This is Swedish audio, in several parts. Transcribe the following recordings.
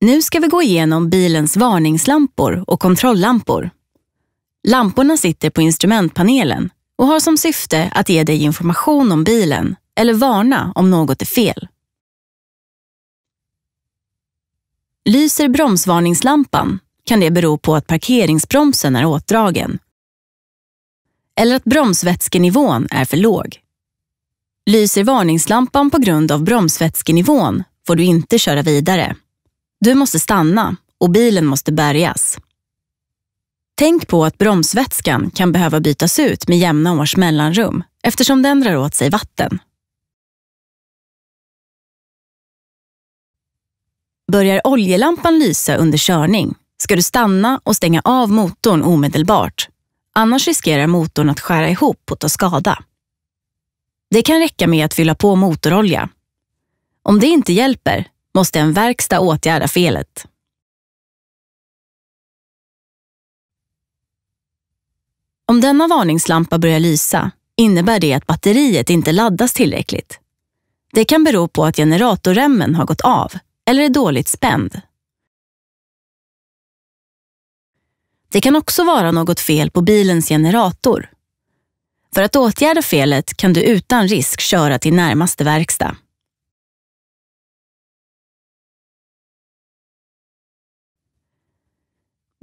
Nu ska vi gå igenom bilens varningslampor och kontrolllampor. Lamporna sitter på instrumentpanelen och har som syfte att ge dig information om bilen eller varna om något är fel. Lyser bromsvarningslampan kan det bero på att parkeringsbromsen är åtdragen eller att bromsvätskenivån är för låg. Lyser varningslampan på grund av bromsvätskenivån får du inte köra vidare. Du måste stanna och bilen måste bärgas. Tänk på att bromsvätskan kan behöva bytas ut med jämna års mellanrum eftersom den drar åt sig vatten. Börjar oljelampan lysa under körning ska du stanna och stänga av motorn omedelbart. Annars riskerar motorn att skära ihop och ta skada. Det kan räcka med att fylla på motorolja. Om det inte hjälper måste en verkstad åtgärda felet. Om denna varningslampa börjar lysa innebär det att batteriet inte laddas tillräckligt. Det kan bero på att generatorremmen har gått av eller är dåligt spänd. Det kan också vara något fel på bilens generator för att åtgärda felet kan du utan risk köra till närmaste verkstad.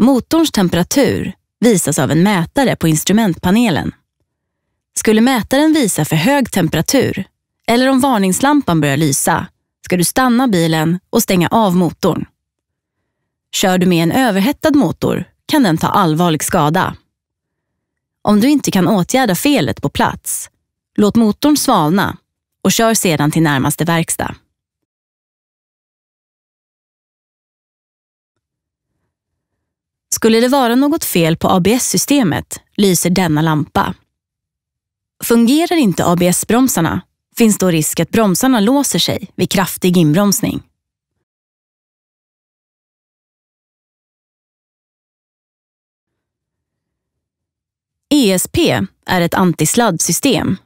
Motorns temperatur visas av en mätare på instrumentpanelen. Skulle mätaren visa för hög temperatur eller om varningslampan börjar lysa ska du stanna bilen och stänga av motorn. Kör du med en överhettad motor kan den ta allvarlig skada. Om du inte kan åtgärda felet på plats, låt motorn svalna och kör sedan till närmaste verkstad. Skulle det vara något fel på ABS-systemet lyser denna lampa. Fungerar inte ABS-bromsarna finns då risk att bromsarna låser sig vid kraftig inbromsning. ESP är ett antisladdsystem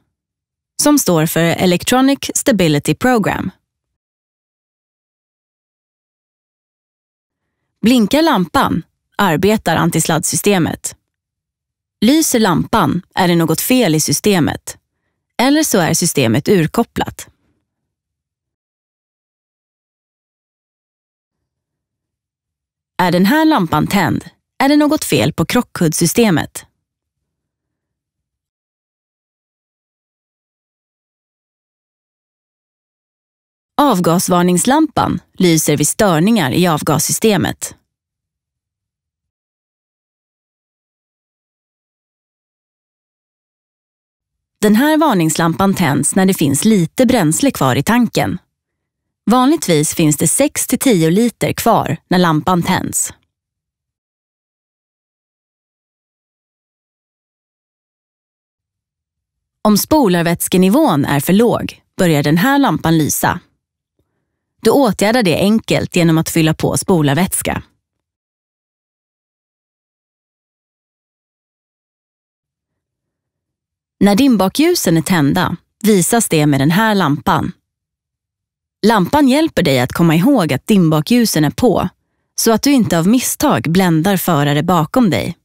som står för Electronic Stability Program. Blinkar lampan arbetar antisladdsystemet. Lyser lampan är det något fel i systemet eller så är systemet urkopplat. Är den här lampan tänd är det något fel på krockkuddsystemet. Avgasvarningslampan lyser vid störningar i avgassystemet. Den här varningslampan tänds när det finns lite bränsle kvar i tanken. Vanligtvis finns det 6-10 liter kvar när lampan tänds. Om spolarvätskenivån är för låg börjar den här lampan lysa. Du åtgärdar det enkelt genom att fylla på spolarvätska. När dimbakljusen är tända visas det med den här lampan. Lampan hjälper dig att komma ihåg att dimbakljusen är på, så att du inte av misstag bländar förare bakom dig.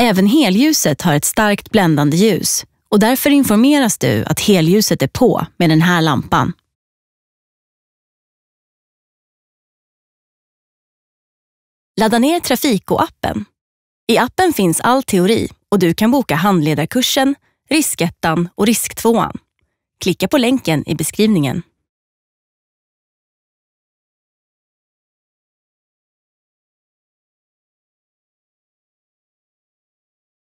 Även helljuset har ett starkt bländande ljus, och därför informeras du att helljuset är på med den här lampan. Ladda ner Trafiko-appen. I appen finns all teori och du kan boka handledarkursen, riskettan och risktvåan. Klicka på länken i beskrivningen.